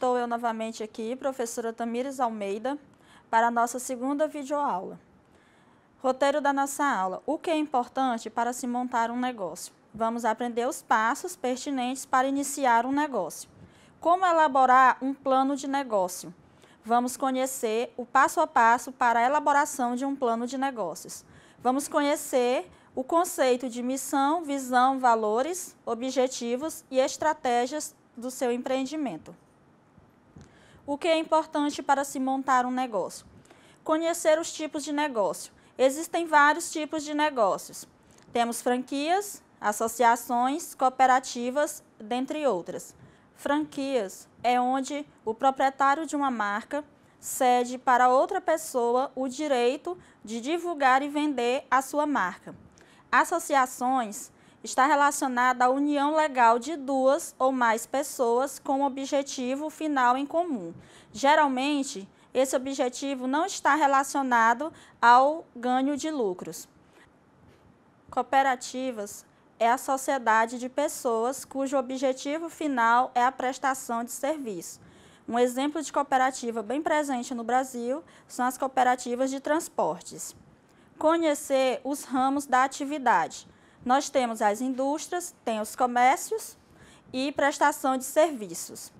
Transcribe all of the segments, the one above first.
estou eu novamente aqui, professora Tamires Almeida, para a nossa segunda videoaula. Roteiro da nossa aula: O que é importante para se montar um negócio? Vamos aprender os passos pertinentes para iniciar um negócio. Como elaborar um plano de negócio? Vamos conhecer o passo a passo para a elaboração de um plano de negócios. Vamos conhecer o conceito de missão, visão, valores, objetivos e estratégias do seu empreendimento. O que é importante para se montar um negócio? Conhecer os tipos de negócio. Existem vários tipos de negócios. Temos franquias, associações, cooperativas, dentre outras. Franquias é onde o proprietário de uma marca cede para outra pessoa o direito de divulgar e vender a sua marca. Associações está relacionada à união legal de duas ou mais pessoas com objetivo final em comum. Geralmente, esse objetivo não está relacionado ao ganho de lucros. Cooperativas é a sociedade de pessoas cujo objetivo final é a prestação de serviço. Um exemplo de cooperativa bem presente no Brasil são as cooperativas de transportes. Conhecer os ramos da atividade. Nós temos as indústrias, tem os comércios e prestação de serviços.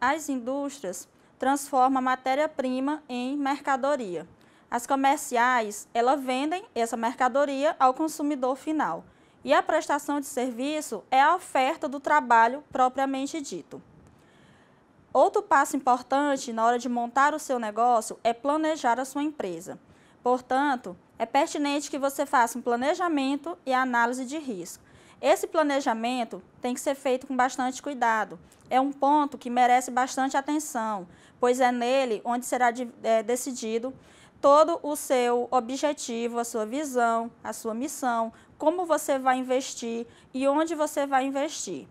As indústrias transformam a matéria-prima em mercadoria. As comerciais, elas vendem essa mercadoria ao consumidor final. E a prestação de serviço é a oferta do trabalho propriamente dito. Outro passo importante na hora de montar o seu negócio é planejar a sua empresa. Portanto, é pertinente que você faça um planejamento e análise de risco. Esse planejamento tem que ser feito com bastante cuidado. É um ponto que merece bastante atenção, pois é nele onde será de, é, decidido todo o seu objetivo, a sua visão, a sua missão, como você vai investir e onde você vai investir.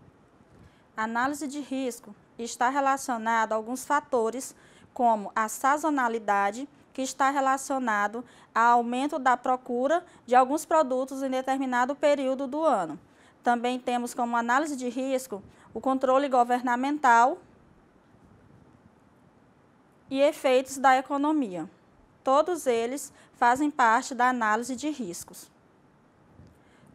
A análise de risco está relacionada a alguns fatores, como a sazonalidade que está relacionado ao aumento da procura de alguns produtos em determinado período do ano. Também temos como análise de risco o controle governamental e efeitos da economia. Todos eles fazem parte da análise de riscos.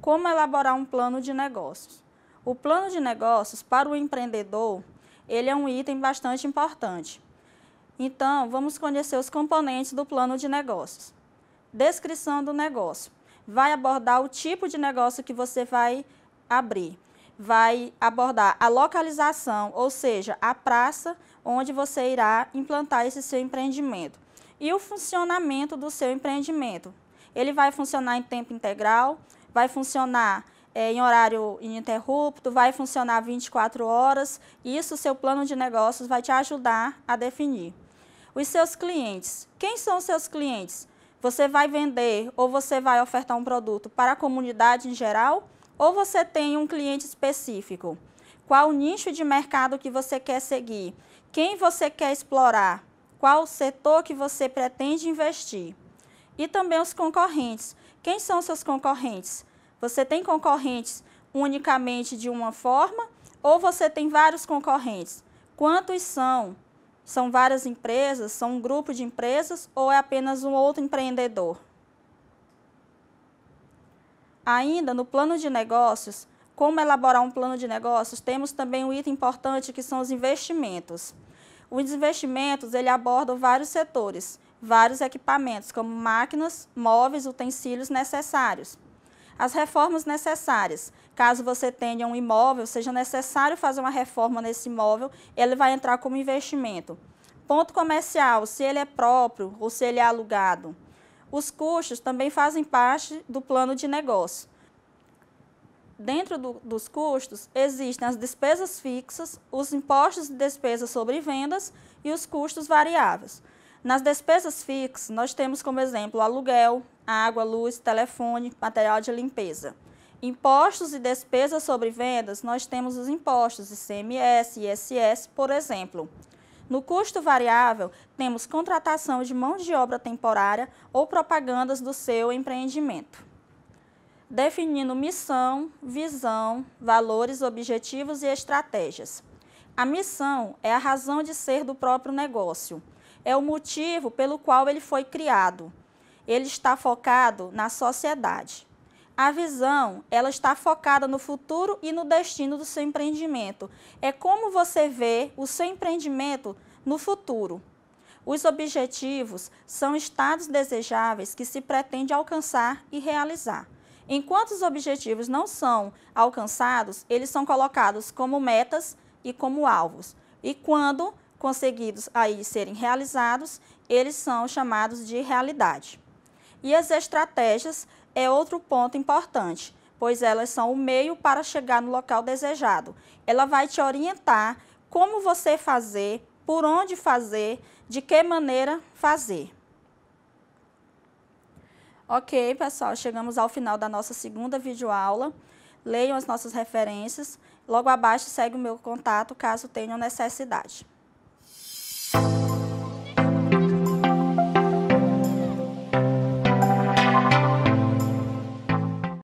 Como elaborar um plano de negócios? O plano de negócios para o empreendedor, ele é um item bastante importante então, vamos conhecer os componentes do plano de negócios. Descrição do negócio. Vai abordar o tipo de negócio que você vai abrir. Vai abordar a localização, ou seja, a praça onde você irá implantar esse seu empreendimento. E o funcionamento do seu empreendimento. Ele vai funcionar em tempo integral, vai funcionar é, em horário ininterrupto, vai funcionar 24 horas. Isso, seu plano de negócios vai te ajudar a definir. Os seus clientes. Quem são os seus clientes? Você vai vender ou você vai ofertar um produto para a comunidade em geral? Ou você tem um cliente específico? Qual o nicho de mercado que você quer seguir? Quem você quer explorar? Qual o setor que você pretende investir? E também os concorrentes. Quem são seus concorrentes? Você tem concorrentes unicamente de uma forma ou você tem vários concorrentes? Quantos são? São várias empresas? São um grupo de empresas ou é apenas um outro empreendedor? Ainda no plano de negócios, como elaborar um plano de negócios, temos também um item importante que são os investimentos. Os investimentos ele aborda vários setores, vários equipamentos, como máquinas, móveis, utensílios necessários. As reformas necessárias. Caso você tenha um imóvel, seja necessário fazer uma reforma nesse imóvel, ele vai entrar como investimento. Ponto comercial, se ele é próprio ou se ele é alugado. Os custos também fazem parte do plano de negócio. Dentro do, dos custos, existem as despesas fixas, os impostos de despesa sobre vendas e os custos variáveis. Nas despesas fixas, nós temos como exemplo aluguel, água, luz, telefone, material de limpeza. Impostos e despesas sobre vendas, nós temos os impostos ICMS, ISS, por exemplo. No custo variável, temos contratação de mão de obra temporária ou propagandas do seu empreendimento. Definindo missão, visão, valores, objetivos e estratégias. A missão é a razão de ser do próprio negócio é o motivo pelo qual ele foi criado. Ele está focado na sociedade. A visão, ela está focada no futuro e no destino do seu empreendimento. É como você vê o seu empreendimento no futuro. Os objetivos são estados desejáveis que se pretende alcançar e realizar. Enquanto os objetivos não são alcançados, eles são colocados como metas e como alvos. E quando conseguidos aí serem realizados, eles são chamados de realidade. E as estratégias é outro ponto importante, pois elas são o meio para chegar no local desejado. Ela vai te orientar como você fazer, por onde fazer, de que maneira fazer. Ok, pessoal, chegamos ao final da nossa segunda videoaula. Leiam as nossas referências. Logo abaixo segue o meu contato caso tenham necessidade. Thank you